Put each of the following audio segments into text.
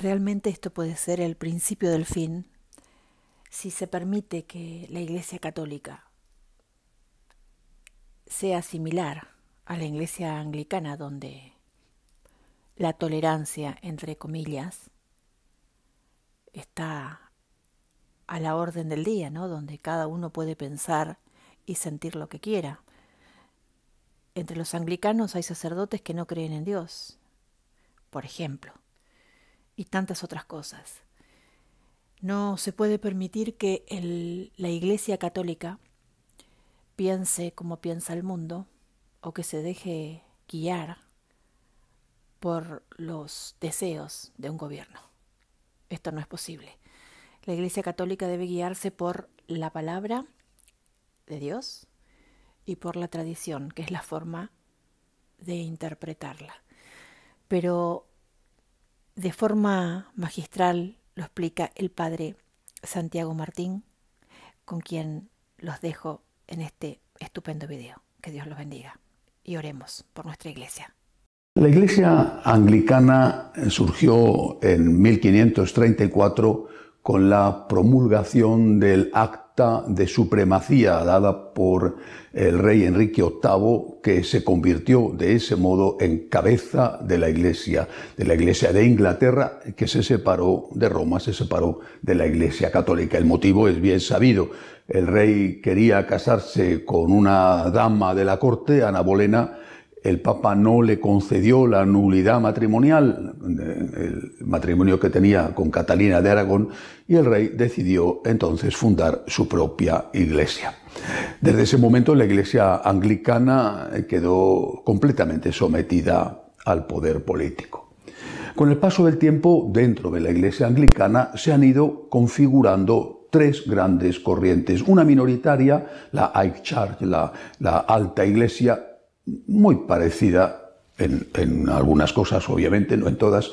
Realmente esto puede ser el principio del fin si se permite que la Iglesia Católica sea similar a la Iglesia Anglicana, donde la tolerancia, entre comillas, está a la orden del día, ¿no? Donde cada uno puede pensar y sentir lo que quiera. Entre los anglicanos hay sacerdotes que no creen en Dios, por ejemplo y tantas otras cosas. No se puede permitir que la Iglesia Católica piense como piensa el mundo o que se deje guiar por los deseos de un gobierno. Esto no es posible. La Iglesia Católica debe guiarse por la palabra de Dios y por la tradición, que es la forma de interpretarla. Pero de forma magistral lo explica el padre Santiago Martín, con quien los dejo en este estupendo video. Que Dios los bendiga y oremos por nuestra iglesia. La iglesia anglicana surgió en 1534 con la promulgación del acto de supremacía dada por el rey Enrique VIII, que se convirtió de ese modo en cabeza de la Iglesia, de la Iglesia de Inglaterra, que se separó de Roma, se separó de la Iglesia católica. El motivo es bien sabido. El rey quería casarse con una dama de la corte, Ana Bolena, el Papa no le concedió la nulidad matrimonial, el matrimonio que tenía con Catalina de Aragón, y el rey decidió entonces fundar su propia iglesia. Desde ese momento la iglesia anglicana quedó completamente sometida al poder político. Con el paso del tiempo, dentro de la iglesia anglicana se han ido configurando tres grandes corrientes. Una minoritaria, la High Church, la, la, alta iglesia, muy parecida en, algunas cosas, obviamente, no en todas,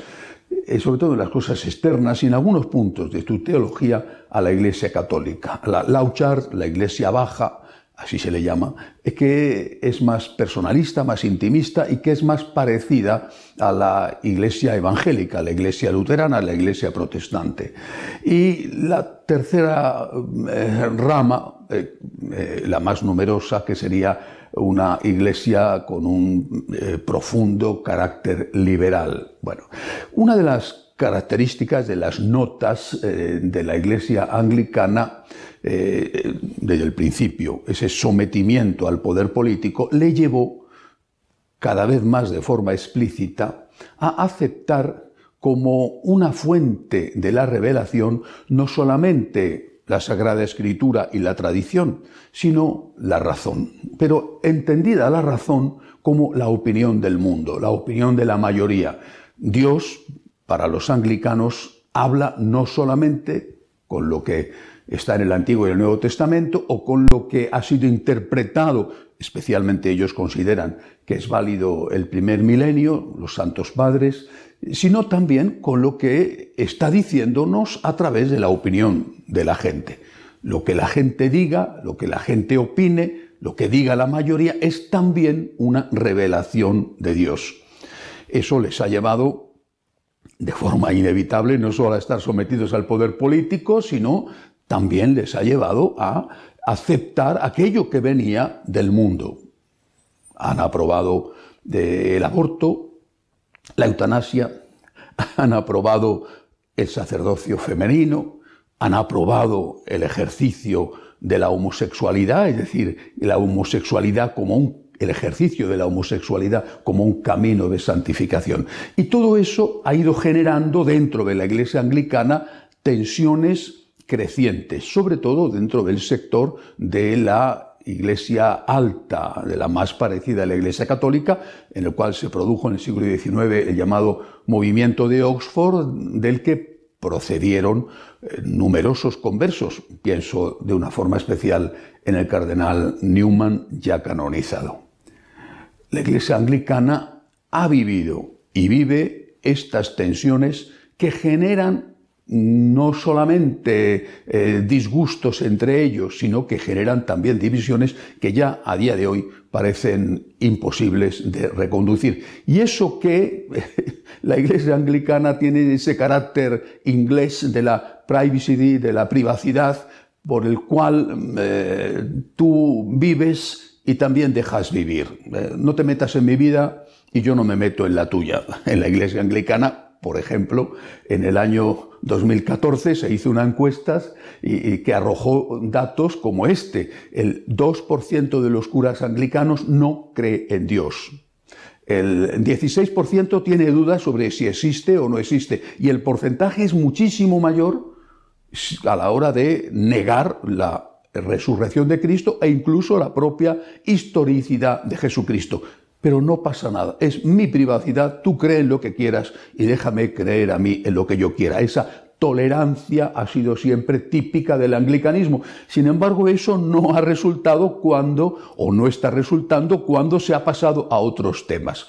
eh, sobre todo en las cosas externas y en algunos puntos de tu teología a la Iglesia Católica. La Lauchar, la Iglesia Baja, así se le llama, que es más personalista, más intimista y que es más parecida a la Iglesia evangélica, la Iglesia luterana, la Iglesia protestante. Y la tercera eh, rama, eh, la más numerosa, que sería una iglesia con un eh, profundo carácter liberal. Bueno, una de las características de las notas eh, de la iglesia anglicana eh, desde el principio, ese sometimiento al poder político, le llevó cada vez más de forma explícita a aceptar como una fuente de la revelación no solamente la Sagrada Escritura y la tradición, sino la razón, pero entendida la razón como la opinión del mundo, la opinión de la mayoría. Dios, para los anglicanos, habla no solamente con lo que está en el Antiguo y el Nuevo Testamento o con lo que ha sido interpretado especialmente ellos consideran que es válido el primer milenio, los santos padres, sino también con lo que está diciéndonos a través de la opinión de la gente. Lo que la gente diga, lo que la gente opine, lo que diga la mayoría es también una revelación de Dios. Eso les ha llevado de forma inevitable no solo a estar sometidos al poder político, sino también les ha llevado a aceptar aquello que venía del mundo. Han aprobado eh, el aborto, la eutanasia, han aprobado el sacerdocio femenino, han aprobado el ejercicio de la homosexualidad, es decir, la homosexualidad como el ejercicio de la homosexualidad como un camino de santificación. Y todo eso ha ido generando dentro de la Iglesia anglicana tensiones creciente, sobre todo dentro del sector de la iglesia alta, de la más parecida a la iglesia católica, en el cual se produjo en el siglo XIX el llamado movimiento de Oxford, del que procedieron eh, numerosos conversos, pienso de una forma especial en el cardenal Newman ya canonizado. La iglesia anglicana ha vivido y vive estas tensiones que generan no solamente eh, disgustos entre ellos, sino que generan también divisiones que ya a día de hoy parecen imposibles de reconducir. Y eso que eh, la Iglesia anglicana tiene ese carácter inglés de la privacy, de la privacidad, por el cual mm, eh, tú vives y también dejas vivir. no te metas en mi vida y yo no me meto en la tuya. En la Iglesia anglicana, por ejemplo, en el año 2014 se hizo una encuesta que arrojó datos como este. El 2% de los curas anglicanos no cree en Dios. El 16% tiene dudas sobre si existe o no existe. Y el porcentaje es muchísimo mayor a la hora de negar la resurrección de Cristo e incluso la propia historicidad de Jesucristo pero no pasa nada. Es mi privacidad, tú cree en lo que quieras y déjame creer a mí en lo que yo quiera. Esa tolerancia ha sido siempre típica del anglicanismo. Sin embargo, eso no ha resultado cuando, o no está resultando cuando se ha pasado a otros temas.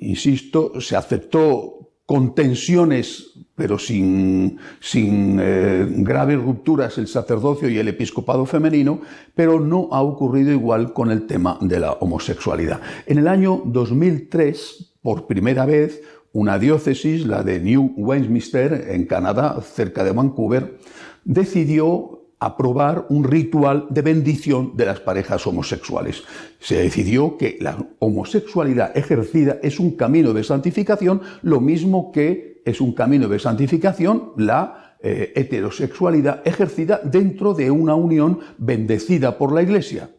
Insisto, se aceptó con tensiones, pero sin, sin eh, graves rupturas, el sacerdocio y el episcopado femenino, pero no ha ocurrido igual con el tema de la homosexualidad. En el año 2003, por primera vez, una diócesis, la de New Westminster, en Canadá, cerca de Vancouver, decidió aprobar un ritual de bendición de las parejas homosexuales. Se decidió que la homosexualidad ejercida es un camino de santificación, lo mismo que es un camino de santificación la eh, heterosexualidad ejercida dentro de una unión bendecida por la Iglesia.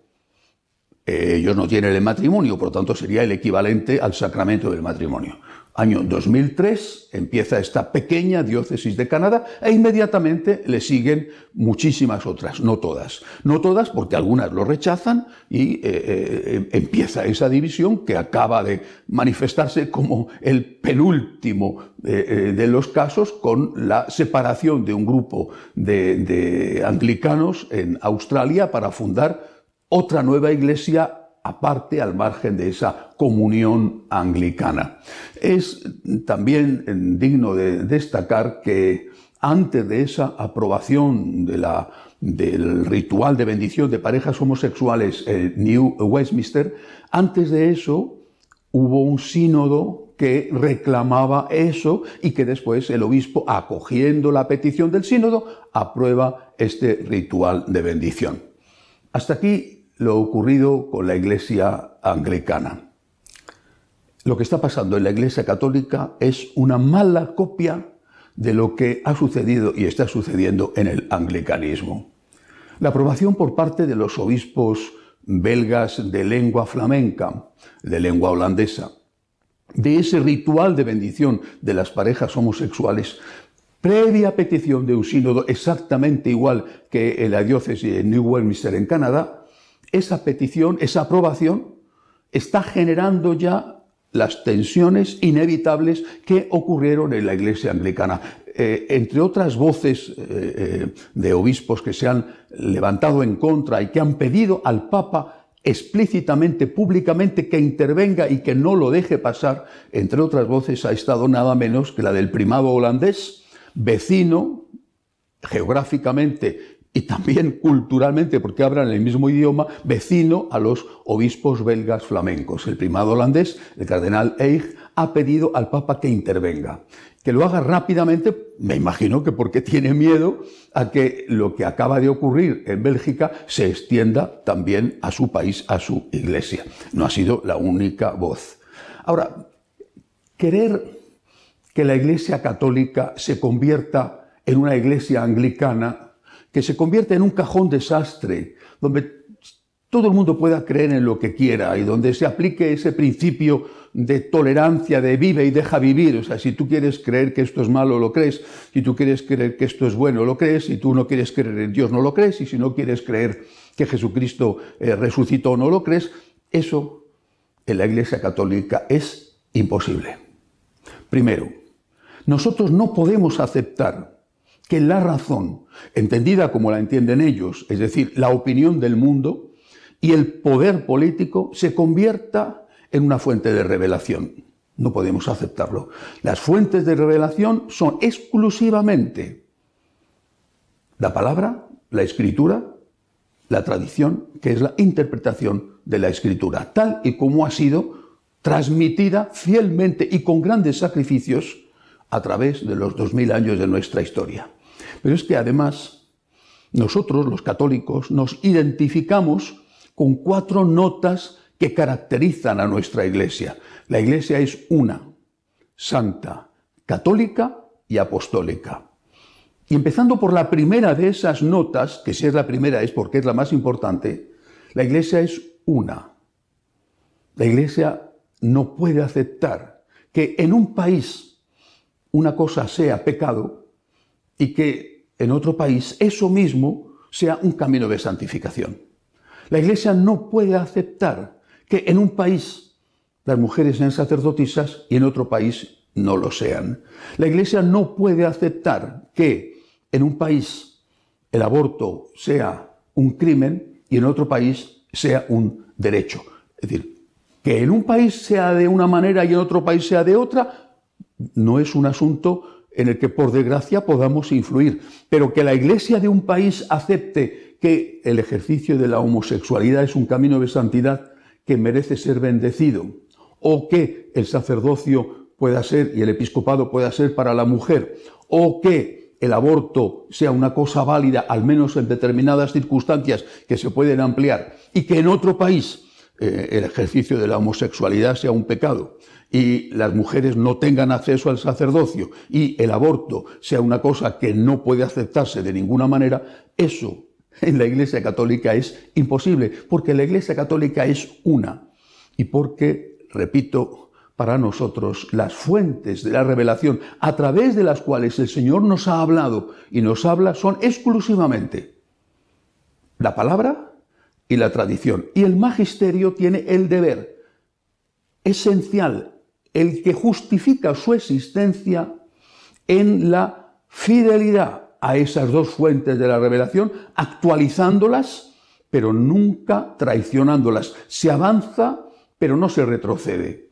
Eh, ellos no tienen el matrimonio, por lo tanto sería el equivalente al sacramento del matrimonio. Año 2003 empieza esta pequeña diócesis de Canadá e inmediatamente le siguen muchísimas otras, no todas. No todas porque algunas lo rechazan y eh, eh, em, empieza esa división que acaba de manifestarse como el penúltimo eh, de los casos con la separación de un grupo de, de anglicanos en Australia para fundar otra nueva iglesia aparte al margen de esa comunión anglicana. Es también eh, digno de destacar que antes de esa aprobación del ritual de bendición de parejas homosexuales en New Westminster, antes de eso hubo un sínodo que reclamaba eso y que después el obispo, acogiendo la petición del sínodo, aprueba este ritual de bendición. Hasta aquí lo ocurrido con la Iglesia anglicana. Lo que está pasando en la Iglesia católica es una mala copia de lo que ha sucedido y está sucediendo en el anglicanismo. La aprobación por parte de los obispos belgas de lengua flamenca, de lengua holandesa, de ese ritual de bendición de las parejas homosexuales, previa petición de un sínodo exactamente igual que en la diócesis de New Westminster en Canadá, esa petición, esa aprobación, está generando ya las tensiones inevitables que ocurrieron en la Iglesia anglicana. Eh, entre otras voces eh, eh, de obispos que se han levantado en contra y que han pedido al Papa explícitamente, públicamente, que intervenga y que no lo deje pasar, entre otras voces ha estado nada menos que la del primado holandés, vecino geográficamente y también culturalmente, porque hablan el mismo idioma, vecino a los obispos belgas flamencos. El primado holandés, el cardenal Eich, ha pedido al Papa que intervenga. Que lo haga rápidamente, me imagino que porque tiene miedo a que lo que acaba de ocurrir en Bélgica se extienda también a su país, a su iglesia. No ha sido la única voz. Ahora, querer que la iglesia católica se convierta en una iglesia anglicana que se convierte en un cajón desastre, donde todo el mundo pueda creer en lo que quiera y donde se aplique ese principio de tolerancia, de vive y deja vivir. O sea, si tú quieres creer que esto es malo, lo crees. Si tú quieres creer que esto es bueno, lo crees. Si tú no quieres creer en Dios, no lo crees. Y si no quieres creer que Jesucristo eh, resucitó, no lo crees. Eso en la Iglesia Católica es imposible. Primero, nosotros no podemos aceptar que la razón, entendida como la entienden ellos, es decir, la opinión del mundo y el poder político, se convierta en una fuente de revelación. No podemos aceptarlo. Las fuentes de revelación son exclusivamente la palabra, la escritura, la tradición, que es la interpretación de la escritura, tal y como ha sido transmitida fielmente y con grandes sacrificios a través de los 2000 años de nuestra historia. Pero es que además nosotros, los católicos, nos identificamos con cuatro notas que caracterizan a nuestra Iglesia. La Iglesia es una, santa, católica y apostólica. Y empezando por la primera de esas notas, que si es la primera es porque es la más importante, la Iglesia es una. La Iglesia no puede aceptar que en un país una cosa sea pecado y que en otro país eso mismo sea un camino de santificación. La Iglesia no puede aceptar que en un país las mujeres sean sacerdotisas y en otro país no lo sean. La Iglesia no puede aceptar que en un país el aborto sea un crimen y en otro país sea un derecho. Es decir, que en un país sea de una manera y en otro país sea de otra, no es un asunto en el que, por desgracia, podamos influir, pero que la Iglesia de un país acepte que el ejercicio de la homosexualidad es un camino de santidad que merece ser bendecido, o que el sacerdocio pueda ser y el episcopado pueda ser para la mujer, o que el aborto sea una cosa válida, al menos en determinadas circunstancias que se pueden ampliar, y que en otro país eh, el ejercicio de la homosexualidad sea un pecado y las mujeres no tengan acceso al sacerdocio y el aborto sea una cosa que no puede aceptarse de ninguna manera, eso en la Iglesia Católica es imposible, porque la Iglesia Católica es una y porque, repito, para nosotros las fuentes de la revelación a través de las cuales el Señor nos ha hablado y nos habla son exclusivamente la palabra y la tradición. Y el magisterio tiene el deber esencial, el que justifica su existencia en la fidelidad a esas dos fuentes de la revelación, actualizándolas, pero nunca traicionándolas. Se avanza, pero no se retrocede.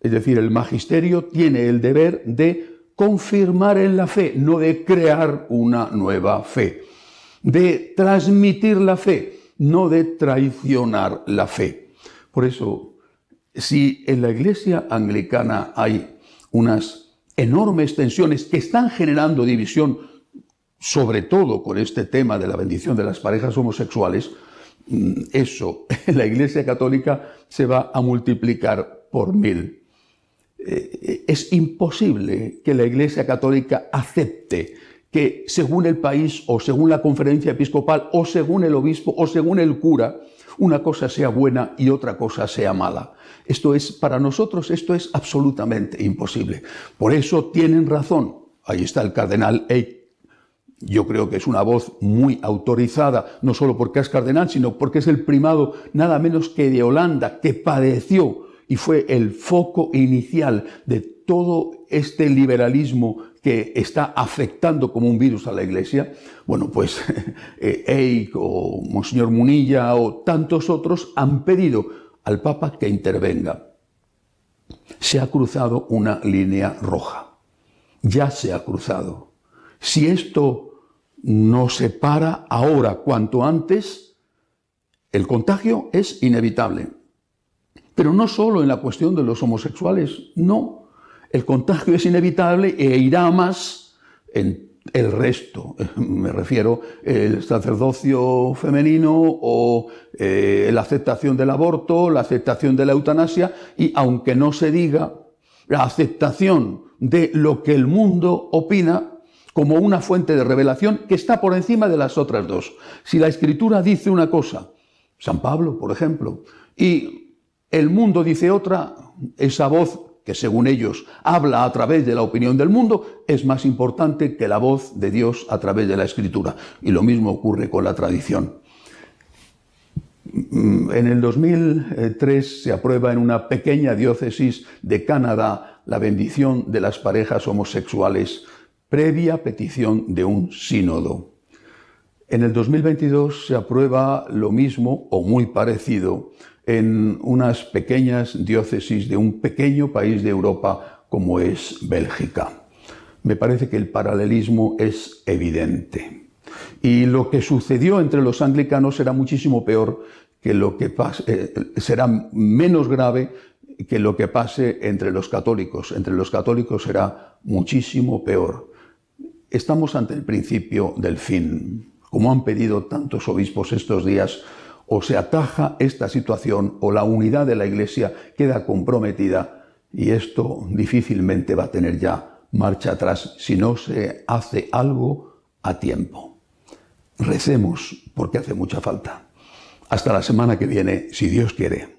Es decir, el magisterio tiene el deber de confirmar en la fe, no de crear una nueva fe, de transmitir la fe, no de traicionar la fe. Por eso, si en la iglesia anglicana hay unas enormes tensiones que están generando división, sobre todo con este tema de la bendición de las parejas homosexuales, mm, eso en la Iglesia Católica se va a multiplicar por mil. Eh, eh, es imposible que la Iglesia Católica acepte que según el país o según la conferencia episcopal o según el obispo o según el cura, una cosa sea buena y otra cosa sea mala. Esto es, para nosotros, esto es absolutamente imposible. Por eso tienen razón. Ahí está el cardenal Eich. Yo creo que es una voz muy autorizada, no solo porque es cardenal, sino porque es el primado nada menos que de Holanda, que padeció y fue el foco inicial de todo este liberalismo que está afectando como un virus a la iglesia, bueno, pues eh, o Monseñor Munilla o tantos otros han pedido al Papa que intervenga. Se ha cruzado una línea roja. Ya se ha cruzado. Si esto no se para ahora cuanto antes, el contagio es inevitable. Pero no solo en la cuestión de los homosexuales, no el contagio es inevitable e irá más en el resto, me refiero el sacerdocio femenino o eh, la aceptación del aborto, la aceptación de la eutanasia y aunque no se diga, la aceptación de lo que el mundo opina como una fuente de revelación que está por encima de las otras dos. Si la escritura dice una cosa, San Pablo, por ejemplo, y el mundo dice otra, esa voz que según ellos habla a través de la opinión del mundo, es más importante que la voz de Dios a través de la escritura. Y lo mismo ocurre con la tradición. Mm, en el 2003 se aprueba en una pequeña diócesis de Canadá la bendición de las parejas homosexuales previa petición de un sínodo. En el 2022 se aprueba lo mismo o muy parecido en unas pequeñas diócesis de un pequeño país de Europa como es Bélgica. Me parece que el paralelismo es evidente. Y lo que sucedió entre los anglicanos será muchísimo peor que lo que pase, eh, será menos grave que lo que pase entre los católicos. Entre los católicos será muchísimo peor. Estamos ante el principio del fin. Como han pedido tantos obispos estos días, o se ataja esta situación o la unidad de la Iglesia queda comprometida y esto difícilmente va a tener ya marcha atrás si no se hace algo a tiempo. Recemos porque hace mucha falta. Hasta la semana que viene, si Dios quiere.